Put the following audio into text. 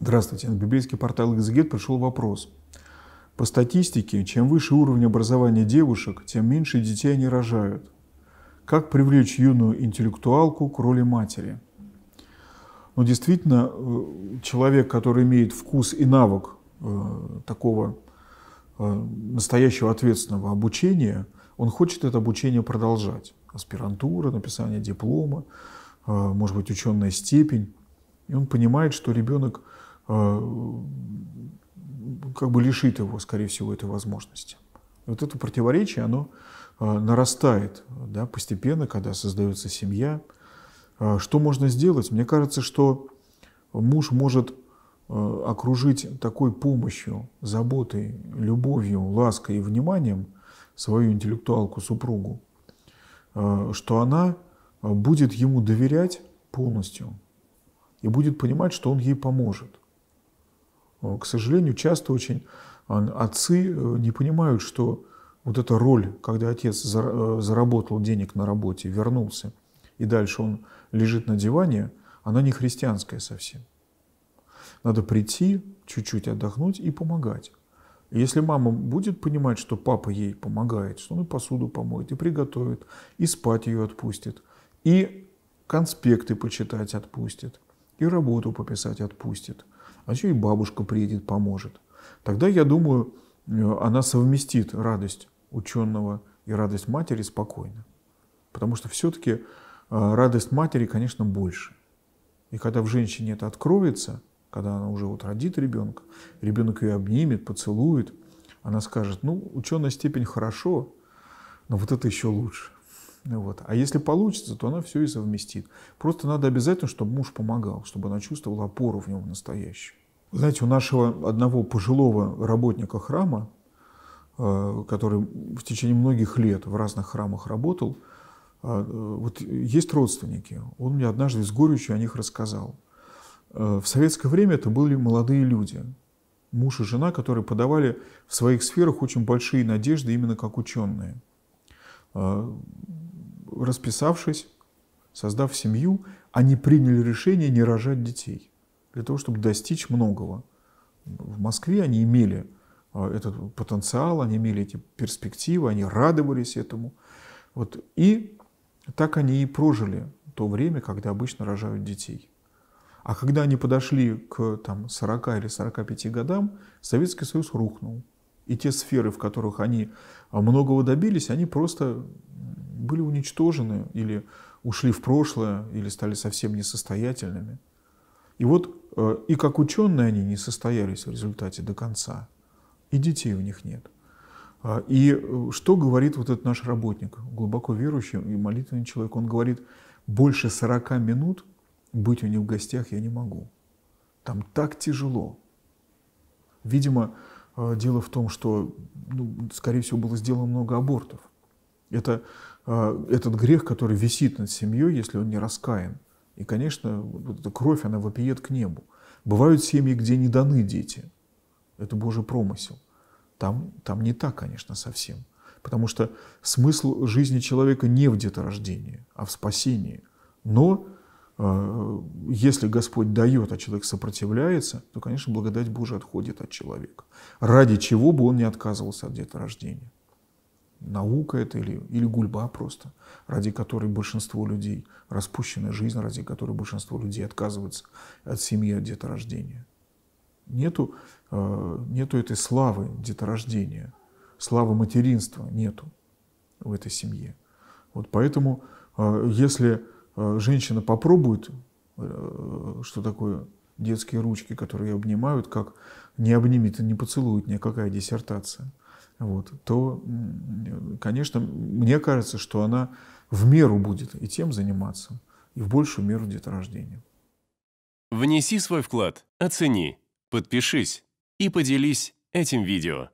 Здравствуйте. На библейский портал «Экзегет» пришел вопрос. По статистике, чем выше уровень образования девушек, тем меньше детей они рожают. Как привлечь юную интеллектуалку к роли матери? Но ну, действительно, э, человек, который имеет вкус и навык э, такого э, настоящего ответственного обучения, он хочет это обучение продолжать. Аспирантура, написание диплома, может быть, ученая степень. И он понимает, что ребенок Э, как бы лишит его, скорее всего, этой возможности. Вот это противоречие, оно э, нарастает да, постепенно, когда создается семья. Э, что можно сделать? Мне кажется, что муж может окружить такой помощью, заботой, любовью, лаской и вниманием свою интеллектуалку, супругу, что она будет ему доверять полностью и будет понимать, что он ей поможет. Э, к сожалению, часто очень э, отцы э, не понимают, что вот эта роль, когда отец заработал денег на работе, вернулся, и дальше он лежит на диване, она не христианская совсем. Надо прийти, чуть-чуть отдохнуть и помогать. Если мама будет понимать, что папа ей помогает, что он и посуду помоет, и приготовит, и спать ее отпустит, и конспекты почитать отпустит, и работу пописать отпустит – а еще и бабушка приедет, поможет. Тогда, я думаю, э, она совместит радость ученого и радость матери спокойно. Потому что все-таки э, радость матери, конечно, больше. И когда в женщине это откроется, когда она уже вот родит ребенка, ребенок ее обнимет, поцелует, она скажет, ну, ученая степень хорошо, но вот это еще лучше. Ну вот. А если получится, то она все и совместит. Просто надо обязательно, чтобы муж помогал, чтобы она чувствовала опору в нем настоящую. знаете, у нашего одного пожилого работника храма, э, который в течение многих лет в разных храмах работал, э, вот есть родственники. Он мне однажды с горечью о них рассказал. Э, в советское время это были молодые люди, муж и жена, которые подавали в своих сферах очень большие надежды именно как ученые расписавшись, создав семью, они приняли решение не рожать детей для того, чтобы достичь многого. В Москве они имели а, этот потенциал, они имели эти перспективы, они радовались этому. Вот. И так они и прожили то время, когда обычно рожают детей. А когда они подошли к там, 40 или 45 годам, Советский Союз рухнул. И те сферы, в которых они а, многого добились, они просто были уничтожены или ушли в прошлое, или стали совсем несостоятельными. И вот э, и как ученые они не состоялись в результате до конца, и детей у них нет. А, и э, что говорит вот этот наш работник, глубоко верующий и молитвенный человек? Он говорит, больше 40 минут быть у них в гостях я не могу. Там так тяжело. Видимо, э, дело в том, что, ну, скорее всего, было сделано много абортов. Это а, этот грех, который висит над семьей, если он не раскаян. И, конечно, вот эта кровь, она вопиет к небу. Бывают семьи, где не даны дети. Это Божий промысел. Там, там не так, конечно, совсем. Потому что смысл жизни человека не в деторождении, а в спасении. Но э, если Господь дает, а человек сопротивляется, то, конечно, благодать Божия отходит от человека. Ради чего бы он не отказывался от деторождения наука это или, или гульба просто, ради которой большинство людей распущена жизнь, ради которой большинство людей отказывается от семьи, от деторождения. Нету, э, нету этой славы деторождения, славы материнства нету в этой семье. Вот поэтому, э, если э, женщина попробует, э, что такое детские ручки, которые обнимают, как не обнимет и не поцелует никакая диссертация – вот, то, конечно, мне кажется, что она в меру будет и тем заниматься, и в большую меру деторождением. Внеси свой вклад, оцени, подпишись и поделись этим видео.